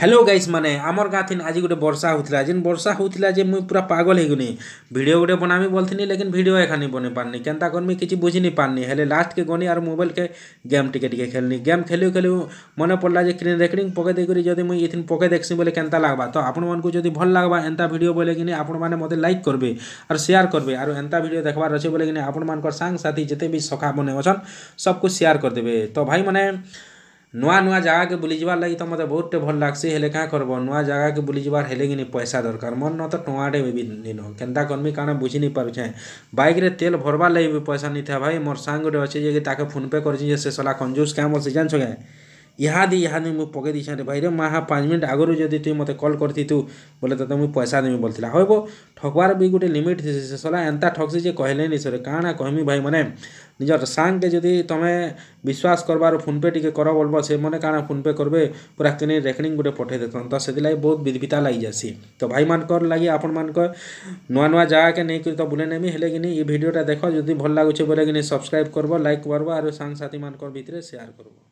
hello guys মানে আমার গাঁথিন আজ গোটে বর্ষা হচ্ছিল যেন বর্ষা হচ্ছিল যে মুই পুরা পাগল হইগুনি ভিডিও গোটে বনামি বলছিনি লেকিন ভিডিও এখানে বনে পারনি কেনতা করমি কিছু বুঝি নি পারনি হলে লাস্টকে গনি আর মোবাইলকে গেম টিকে টিকে খেলনি গেম খেলিও খেলিও মনে পড়লা যে স্ক্রিন রেকর্ডিং পকে দেইকরি যদি মুই এথিন পকে দেখছি বলে কেনতা লাগবা তো আপনার যদি ভাল লাগবা এন্তা ভিডিও বলে কিনি আপন মানে মতে লাইক করবে আর শেয়ার করবে আর এন্তা ভিডিও দেখবার আছে বলে কিনি আপন মানকর সাং সাথী যেতে বি সখা বনে অছন সবকু শেয়ার করে দেবে তো ভাই মানে ନୂଆ ନୂଆ ଜାଗାକେ ବୁଲିଯିବାର୍ ଲାଗି ତ ମତେ ବହୁତଟେ ଭଲ୍ ଲାଗ୍ସି ହେଲେ କାଁ କର୍ବ ନୂଆ ଜାଗାକେ ବୁଲିଯିବାର୍ ହେଲେ କିନି ପଇସା ଦରକାର ମୋର୍ ନ ତ ଟଙ୍କାଟେ ବି ନିନ କେନ୍ତା କର୍ମି କାଣା ବୁଝି ନି ପାରୁଛେଁ ବାଇକ୍ରେ ତେଲ୍ ଭରବାର୍ ଲାଗି ବି ପଇସା ନେଇଥାଏ ଭାଇ ମୋର୍ ସାଙ୍ଗ ଗୋଟେ ଅଛେ ଯେ ତାକେ ଫୋନ୍ପେ କରିଛି ଯେ ସେ ସଲା କଞ୍ଜୁସ୍ କାଁ ମୋର୍ ସେ ଜାଣିଛ କେଁ ଇହାଦି ଇହାଦି ମୁଇଁ ପକେଇ ଦେଇଛେଁ ରେ ଭାଇରେ ମାହା ପାଞ୍ଚ୍ ମିନିଟ୍ ଆଗରୁ ଯଦି ତୁଇ ମୋତେ କଲ୍ କରିଥିତୁ ବୋଲେ ତୋତେ ମୁଇଁ ପଇସା ଦେମି ବୋଲିଥିଲା ହଏ ବୋ ଠକ୍ବାର୍ ବି ଗୁଟେ ଲିମିଟ୍ ଥିସି ସେ ଶଲା ଏନ୍ତା ଠକ୍ସି ଯେ କହିଲେ ନି ସରେ କାଣା କହମି ଭାଇମାନେ ନିଜର୍ ସାଙ୍ଗ୍କେ ଯଦି ତମେ ବିଶ୍ୱାସ କର୍ବାର୍ ଫୋନ୍ପେ ଟିକେ କର ବୋଲ୍ବ ସେମାନେ କାଣା ଫୋନ୍ପେ କରବେ ପୁରା କିନି ରେକର୍ଡ଼ିଂ ଗୁଟେ ପଠେଇ ଦେସନ୍ ତ ସେଥିଲାଗି ବହୁତ ବିଧିବିତା ଲାଗିଯାସି ତ ଭାଇମାନଙ୍କର ଲାଗି ଆପଣମାନଙ୍କ ନୂଆ ନୂଆ ଜାଗାକେ ନେଇକରି ତ ବୁଲେଇ ନେମି ହେଲେ କିନି ଇ ଭିଡ଼ିଓଟା ଦେଖ ଯଦି ଭଲ ଲାଗୁଛେ ବୋଲେ କିନି ସବସ୍କ୍ରାଇବ୍ କରବ ଲାଇକ୍ କରବ ଆରୁ ସାଙ୍ଗସାଥିମାନଙ୍କର ଭିତରେ ସେୟାର କରବ